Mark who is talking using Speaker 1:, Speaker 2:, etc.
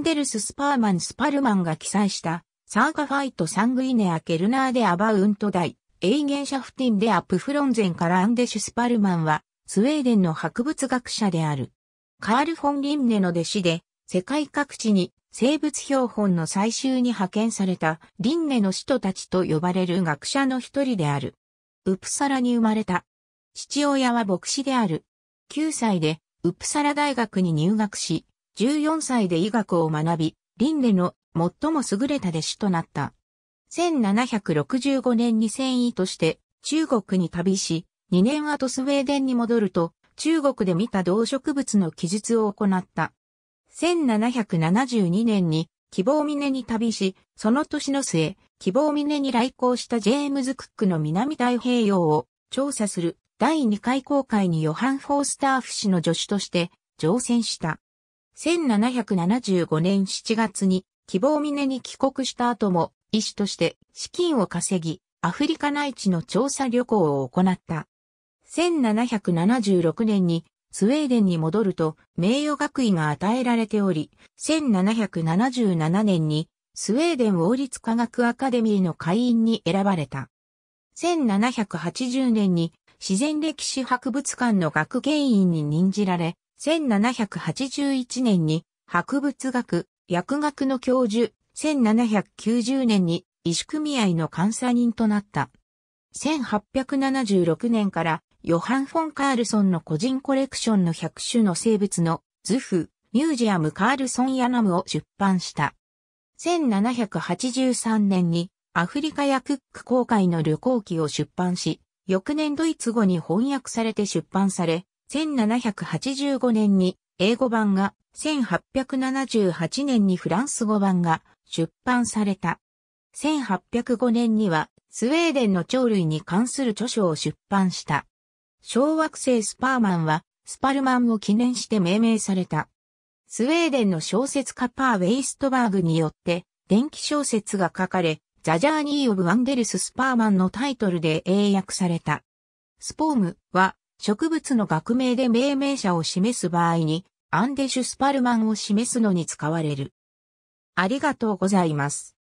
Speaker 1: デルス・スパーマン・スパルマンが記載したサーガファイト・サングイネア・ケルナーデ・アバウント大、エイゲンシャフティン・デ・アップ・フロンゼンからアンデシュ・スパルマンはスウェーデンの博物学者である。カール・フォン・リンネの弟子で世界各地に生物標本の採集に派遣されたリンネの使徒たちと呼ばれる学者の一人である。ウプサラに生まれた。父親は牧師である。9歳でウプサラ大学に入学し、14歳で医学を学び、輪廻の最も優れた弟子となった。1765年に繊維として中国に旅し、2年後スウェーデンに戻ると、中国で見た動植物の記述を行った。1772年に希望峰に旅し、その年の末、希望峰に来航したジェームズ・クックの南太平洋を調査する第2回航海にヨハン・フォースターフ氏の助手として乗船した。1775年7月に希望峰に帰国した後も医師として資金を稼ぎ、アフリカ内地の調査旅行を行った。1776年にスウェーデンに戻ると名誉学位が与えられており、1777年にスウェーデン王立科学アカデミーの会員に選ばれた。1780年に自然歴史博物館の学芸員に任じられ、1781年に博物学、薬学の教授、1790年に医師組合の監査人となった。1876年からヨハン・フォン・カールソンの個人コレクションの100種の生物の図譜、ミュージアム・カールソン・ヤナムを出版した。1783年にアフリカやクック航海の旅行記を出版し、翌年ドイツ語に翻訳されて出版され、1785年に英語版が、1878年にフランス語版が出版された。1805年にはスウェーデンの鳥類に関する著書を出版した。小惑星スパーマンはスパルマンを記念して命名された。スウェーデンの小説家パー・ウェイストバーグによって電気小説が書かれ、ザジャーニー・オブ・ワンデルス・スパーマンのタイトルで英訳された。スポームは植物の学名で命名者を示す場合に、アンデシュスパルマンを示すのに使われる。ありがとうございます。